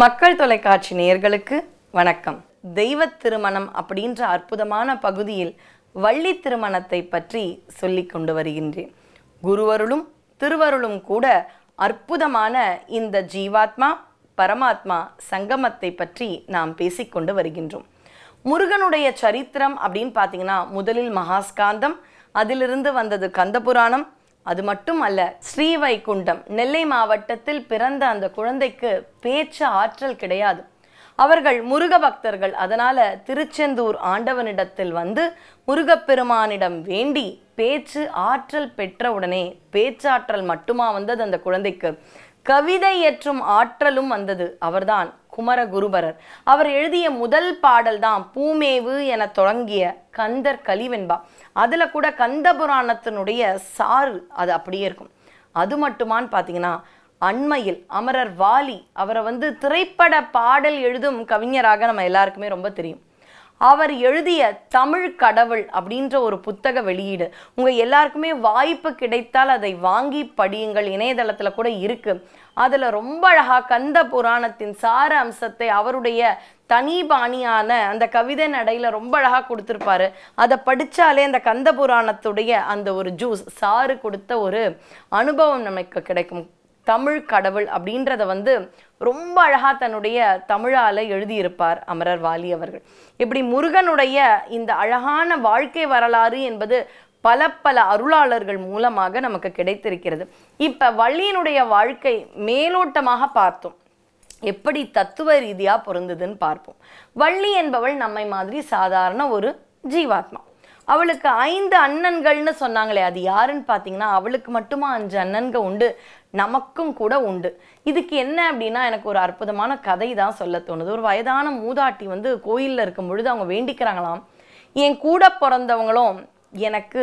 மக்கள் தொலைக்காட்சி நேயர்களுக்கு வணக்கம் தெய்வ திருமணம் அப்படின்ற அற்புதமான பகுதியில் வள்ளி திருமணத்தை பற்றி சொல்லி கொண்டு வருகின்றேன் குருவருளும் திருவருளும் கூட அற்புதமான இந்த ஜீவாத்மா பரமாத்மா சங்கமத்தை பற்றி நாம் பேசிக்கொண்டு வருகின்றோம் முருகனுடைய சரித்திரம் அப்படின்னு பார்த்தீங்கன்னா முதலில் மகாஸ்காந்தம் அதிலிருந்து வந்தது கந்தபுராணம் அது மட்டும் அல்ல ஸ்ரீவைகுண்டம் நெல்லை மாவட்டத்தில் பிறந்த அந்த குழந்தைக்கு பேச்சு ஆற்றல் கிடையாது அவர்கள் முருக பக்தர்கள் அதனால திருச்செந்தூர் ஆண்டவனிடத்தில் வந்து முருகப்பெருமானிடம் வேண்டி பேச்சு ஆற்றல் பெற்ற உடனே பேச்சாற்றல் மட்டுமா வந்தது அந்த குழந்தைக்கு கவிதை ஏற்றும் ஆற்றலும் வந்தது அவர்தான் குமரகுருபரர் அவர் எழுதிய முதல் பாடல் தான் பூமேவு என தொடங்கிய கந்தர் கலிவெண்பா அதில் கூட கந்த புராணத்தினுடைய சாறு அது அப்படியே இருக்கும் அது மட்டுமான்னு பார்த்தீங்கன்னா அண்மையில் அமரர் வாலி அவரை வந்து திரைப்பட பாடல் எழுதும் கவிஞராக நம்ம எல்லாருக்குமே ரொம்ப தெரியும் அவர் எழுதிய தமிழ் கடவுள் அப்படின்ற ஒரு புத்தக வெளியீடு உங்கள் எல்லாருக்குமே வாய்ப்பு கிடைத்தால் அதை வாங்கி படியுங்கள் இணையதளத்தில் கூட இருக்குது அதில் ரொம்ப அழகாக கந்த புராணத்தின் சார அம்சத்தை அவருடைய தனி பாணியான அந்த கவிதை நடையில் ரொம்ப அழகாக கொடுத்துருப்பாரு அதை படித்தாலே அந்த கந்த புராணத்துடைய அந்த ஒரு ஜூஸ் சாறு கொடுத்த ஒரு அனுபவம் நமக்கு கிடைக்கும் தமிழ் கடவுள் அப்படின்றத வந்து ரொம்ப அழகாக தன்னுடைய தமிழால் எழுதியிருப்பார் அமரர் வாலி அவர்கள் இப்படி முருகனுடைய இந்த அழகான வாழ்க்கை வரலாறு என்பது பல பல அருளாளர்கள் மூலமாக நமக்கு கிடைத்திருக்கிறது இப்போ வள்ளியினுடைய வாழ்க்கை மேலோட்டமாக பார்த்தோம் எப்படி தத்துவ ரீதியாக பொருந்ததுன்னு பார்ப்போம் வள்ளி என்பவள் நம்மை மாதிரி சாதாரண ஒரு ஜீவாத்மா அவளுக்கு ஐந்து அண்ணன்கள்னு சொன்னாங்களே அது யாருன்னு பார்த்தீங்கன்னா அவளுக்கு மட்டுமா அஞ்சு அண்ணன்கள் உண்டு நமக்கும் கூட உண்டு இதுக்கு என்ன அப்படின்னா எனக்கு ஒரு அற்புதமான கதை தான் சொல்ல தோணுது ஒரு வயதான மூதாட்டி வந்து கோயிலில் இருக்கும் பொழுது அவங்க வேண்டிக்கிறாங்களாம் என் கூட பிறந்தவங்களும் எனக்கு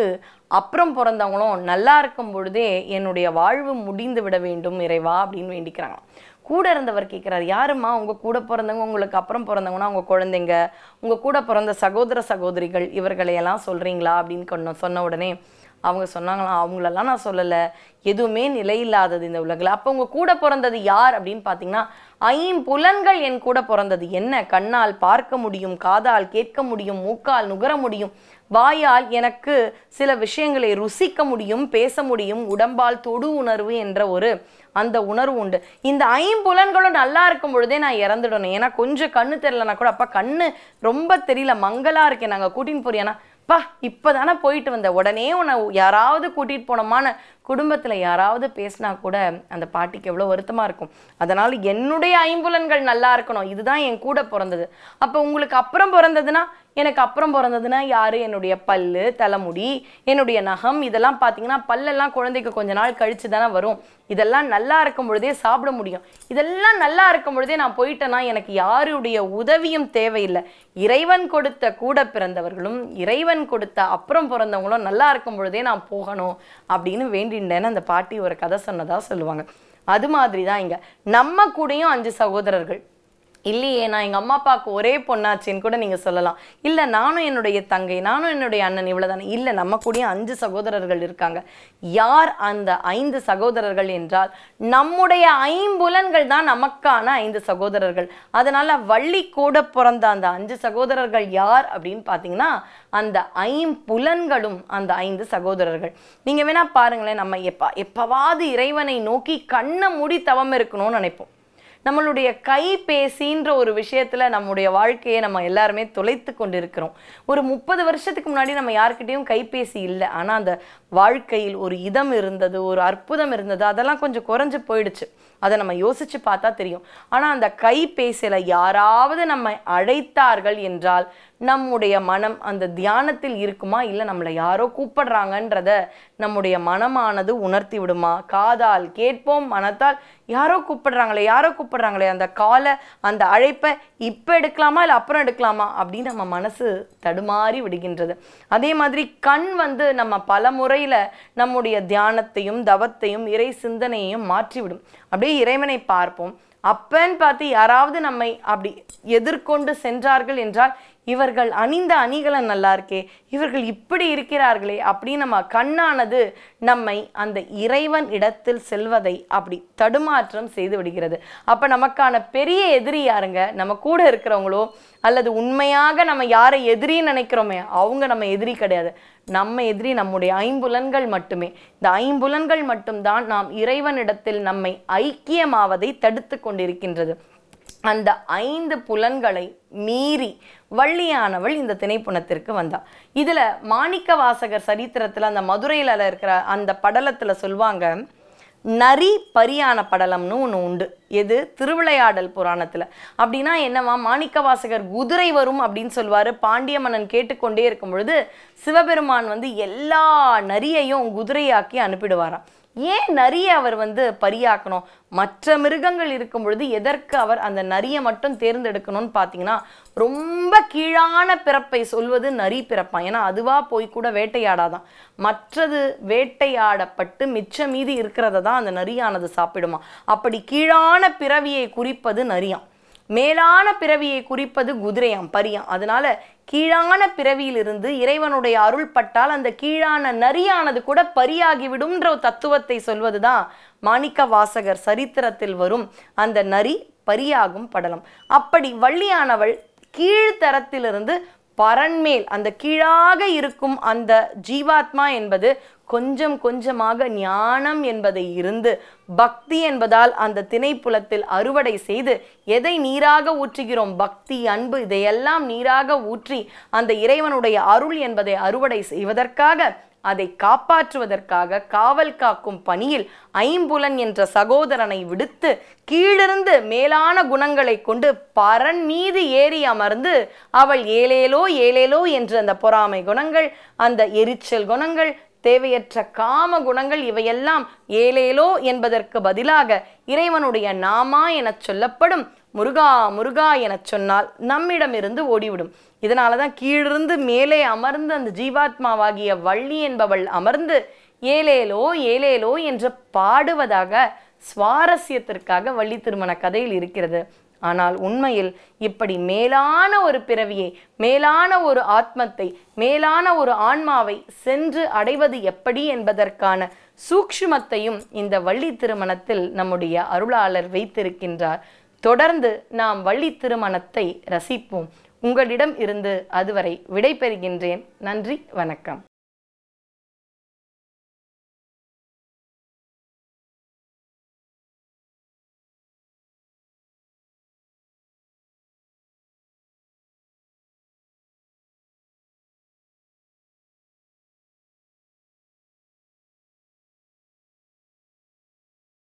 அப்புறம் பிறந்தவங்களும் நல்லா இருக்கும் பொழுதே என்னுடைய வாழ்வு முடிந்து விட வேண்டும் இறைவா அப்படின்னு வேண்டிக்கிறாங்களாம் கூட இருந்தவர் கேட்குறாரு யாருமா உங்கள் கூட பிறந்தவங்க உங்களுக்கு அப்புறம் பிறந்தவங்கன்னா உங்கள் குழந்தைங்க உங்கள் கூட பிறந்த சகோதர சகோதரிகள் இவர்களையெல்லாம் சொல்கிறீங்களா அப்படின்னு கொண்டு சொன்ன உடனே அவங்க சொன்னாங்களாம் அவங்களெல்லாம் நான் சொல்லலை எதுவுமே நிலையில்லாதது இந்த உலகில் அப்போ உங்கள் கூட பிறந்தது யார் அப்படின்னு பார்த்தீங்கன்னா ஐம்புலன்கள் என் கூட பிறந்தது என்ன கண்ணால் பார்க்க முடியும் காதால் கேட்க முடியும் மூக்கால் நுகர முடியும் வாயால் எனக்கு சில விஷயங்களை ருசிக்க முடியும் பேச முடியும் உடம்பால் தொடு உணர்வு என்ற ஒரு அந்த உணர்வு உண்டு இந்த ஐம்புலன்களும் நல்லா இருக்கும் பொழுதே நான் இறந்துடணும் ஏன்னா கொஞ்சம் கண்ணு தெரிலனா கூட அப்போ கண்ணு ரொம்ப தெரியல மங்களாக இருக்கேன் நாங்கள் கூட்டின்னு போறியானா பா இப்போ தானே போயிட்டு வந்த உடனே உன்னை யாராவது கூட்டிகிட்டு போனோமான குடும்பத்தில் யாராவது பேசினா கூட அந்த பாட்டிக்கு எவ்வளோ வருத்தமாக இருக்கும் அதனால் என்னுடைய ஐம்புலன்கள் நல்லா இருக்கணும் இதுதான் என் கூட பிறந்தது அப்போ உங்களுக்கு அப்புறம் பிறந்ததுன்னா எனக்கு அப்புறம் பிறந்ததுன்னா யார் என்னுடைய பல்லு தலைமுடி என்னுடைய நகம் இதெல்லாம் பார்த்தீங்கன்னா பல்லெல்லாம் குழந்தைக்கு கொஞ்ச நாள் கழித்து தானே வரும் இதெல்லாம் நல்லா இருக்கும் பொழுதே சாப்பிட முடியும் இதெல்லாம் நல்லா இருக்கும் பொழுதே நான் போயிட்டேன்னா எனக்கு யாருடைய உதவியும் தேவையில்லை இறைவன் கொடுத்த கூட பிறந்தவர்களும் இறைவன் கொடுத்த அப்புறம் பிறந்தவங்களும் நல்லா இருக்கும் பொழுதே நான் போகணும் அப்படின்னு வேண்டின்றேன்னு அந்த பாட்டி ஒரு கதை சொன்னதாக சொல்லுவாங்க அது மாதிரி தான் இங்கே நம்ம கூடயும் அஞ்சு சகோதரர்கள் இல்லையே நான் எங்கள் அம்மா அப்பாவுக்கு ஒரே பொண்ணாச்சின்னு கூட நீங்கள் சொல்லலாம் இல்லை நானும் என்னுடைய தங்கை நானும் என்னுடைய அண்ணன் இவ்வளோதானே இல்லை நம்ம கூடயும் அஞ்சு சகோதரர்கள் இருக்காங்க யார் அந்த ஐந்து சகோதரர்கள் என்றால் நம்முடைய ஐம்புலன்கள் தான் நமக்கான ஐந்து சகோதரர்கள் அதனால் வள்ளி கூட பிறந்த அந்த அஞ்சு சகோதரர்கள் யார் அப்படின்னு பார்த்தீங்கன்னா அந்த ஐம்புலன்களும் அந்த ஐந்து சகோதரர்கள் நீங்கள் வேணால் பாருங்களேன் நம்ம எப்பா எப்பவாவது இறைவனை நோக்கி கண்ணை மூடி தவம் இருக்கணும்னு நினைப்போம் நம்மளுடைய கைபேசின்ற ஒரு விஷயத்தில் நம்முடைய வாழ்க்கையை நம்ம எல்லாருமே தொலைத்து கொண்டு இருக்கிறோம் ஒரு முப்பது வருஷத்துக்கு முன்னாடி நம்ம யாருக்கிட்டேயும் கைபேசி இல்லை ஆனால் அந்த வாழ்க்கையில் ஒரு இதம் இருந்தது ஒரு அற்புதம் இருந்தது அதெல்லாம் கொஞ்சம் குறைஞ்சு போயிடுச்சு அதை நம்ம யோசித்து பார்த்தா தெரியும் ஆனால் அந்த கைபேசியில் யாராவது நம்ம அழைத்தார்கள் என்றால் நம்முடைய மனம் அந்த தியானத்தில் இருக்குமா இல்லை நம்மளை யாரோ கூப்பிடுறாங்கன்றத நம்முடைய மனமானது உணர்த்தி விடுமா காதால் கேட்போம் மனத்தால் யாரோ கூப்பிடுறாங்களே யாரோ கூப்பிடுறாங்களே அந்த காலை அந்த அழைப்பை இப்போ எடுக்கலாமா இல்லை அப்புறம் எடுக்கலாமா அப்படின்னு நம்ம மனசு தடுமாறி விடுகின்றது அதே மாதிரி கண் வந்து நம்ம பல முறையில் நம்முடைய தியானத்தையும் தவத்தையும் இறை சிந்தனையையும் மாற்றிவிடும் அப்படியே இறைவனை பார்ப்போம் அப்பன்னு பார்த்து யாராவது நம்மை அப்படி எதிர்கொண்டு சென்றார்கள் என்றால் இவர்கள் அணிந்த அணிகலன் நல்லா இருக்கே இவர்கள் இப்படி இருக்கிறார்களே அப்படின்னு நம்ம கண்ணானது நம்மை அந்த இறைவன் இடத்தில் செல்வதை அப்படி தடுமாற்றம் செய்து விடுகிறது அப்போ நமக்கான பெரிய எதிரி யாருங்க நம்ம கூட இருக்கிறவங்களோ அல்லது உண்மையாக நம்ம யாரை எதிரின்னு நினைக்கிறோமே அவங்க நம்ம எதிரி கிடையாது நம்ம எதிரி நம்முடைய ஐம்புலன்கள் மட்டுமே இந்த ஐம்புலன்கள் மட்டும்தான் நாம் இறைவனிடத்தில் நம்மை ஐக்கியமாவதை தடுத்து கொண்டிருக்கின்றது அந்த ஐந்து புலன்களை மீறி வள்ளியானவள் இந்த திணைப்புணத்திற்கு வந்தாள் இதில் மாணிக்க வாசகர் சரித்திரத்தில் அந்த மதுரையில் இருக்கிற அந்த படலத்தில் சொல்லுவாங்க நரி பரியான படலம்னு ஒன்று உண்டு எது திருவிளையாடல் புராணத்தில் அப்படின்னா என்னவா மாணிக்க வாசகர் குதிரை வரும் அப்படின்னு சொல்லுவார் பாண்டிய மன்னன் கேட்டுக்கொண்டே இருக்கும் பொழுது சிவபெருமான் வந்து எல்லா நரியையும் குதிரையாக்கி அனுப்பிடுவாராம் ஏன் நரியை அவர் வந்து பரியாக்கணும் மற்ற மிருகங்கள் இருக்கும் பொழுது எதற்கு அவர் அந்த நரியை மட்டும் தேர்ந்தெடுக்கணும்னு பார்த்தீங்கன்னா ரொம்ப கீழான பிறப்பை சொல்வது நரி பிறப்பான் ஏன்னா அதுவாக போய் கூட வேட்டையாடாதான் மற்றது வேட்டையாடப்பட்டு மிச்ச மீதி இருக்கிறத தான் அந்த நரியானது சாப்பிடுமா அப்படி கீழான பிறவியை குறிப்பது நரியான் மேலான பிறவியை குறிப்பது குதிரையாம் பரியாம் அதனால கீழான பிறவியிலிருந்து இறைவனுடைய அருள் பட்டால் அந்த கீழான நரியானது கூட பரியாகிவிடும்ன்ற தத்துவத்தை சொல்வதுதான் மாணிக்க வாசகர் சரித்திரத்தில் வரும் அந்த நரி பரியாகும் படலம் அப்படி வள்ளியானவள் கீழ்த்தரத்திலிருந்து பரன்மேல் அந்த கீழாக இருக்கும் அந்த ஜீவாத்மா என்பது கொஞ்சம் கொஞ்சமாக ஞானம் என்பதை இருந்து பக்தி என்பதால் அந்த திணைப்புலத்தில் அறுவடை செய்து எதை நீராக ஊற்றுகிறோம் பக்தி அன்பு இதையெல்லாம் நீராக ஊற்றி அந்த இறைவனுடைய அருள் என்பதை அறுவடை செய்வதற்காக அதை காப்பாற்றுவதற்காக காவல் காக்கும் பணியில் ஐம்புலன் என்ற சகோதரனை விடுத்து கீழிருந்து மேலான குணங்களை கொண்டு பரன் மீது ஏறி அமர்ந்து அவள் ஏலேலோ ஏலேலோ என்று அந்த பொறாமை குணங்கள் அந்த எரிச்சல் குணங்கள் தேவையற்ற காம குணங்கள் இவையெல்லாம் ஏலேலோ என்பதற்கு பதிலாக இறைவனுடைய நாமா எனச் சொல்லப்படும் முருகா முருகா எனச் சொன்னால் நம்மிடமிருந்து ஓடிவிடும் இதனால தான் கீழிருந்து மேலே அமர்ந்து அந்த ஜீவாத்மாவாகிய வள்ளி என்பவள் அமர்ந்து ஏலேலோ ஏலேலோ என்று பாடுவதாக சுவாரஸ்யத்திற்காக வள்ளி திருமண கதையில் இருக்கிறது ஆனால் உண்மையில் இப்படி மேலான ஒரு பிறவியை மேலான ஒரு ஆத்மத்தை மேலான ஒரு ஆன்மாவை சென்று அடைவது எப்படி என்பதற்கான சூக்ஷ்மத்தையும் இந்த வள்ளி திருமணத்தில் நம்முடைய அருளாளர் வைத்திருக்கின்றார் தொடர்ந்து நாம் வள்ளி திருமணத்தை ரசிப்போம் உங்களிடம் இருந்து அதுவரை விடைபெறுகின்றேன் நன்றி வணக்கம்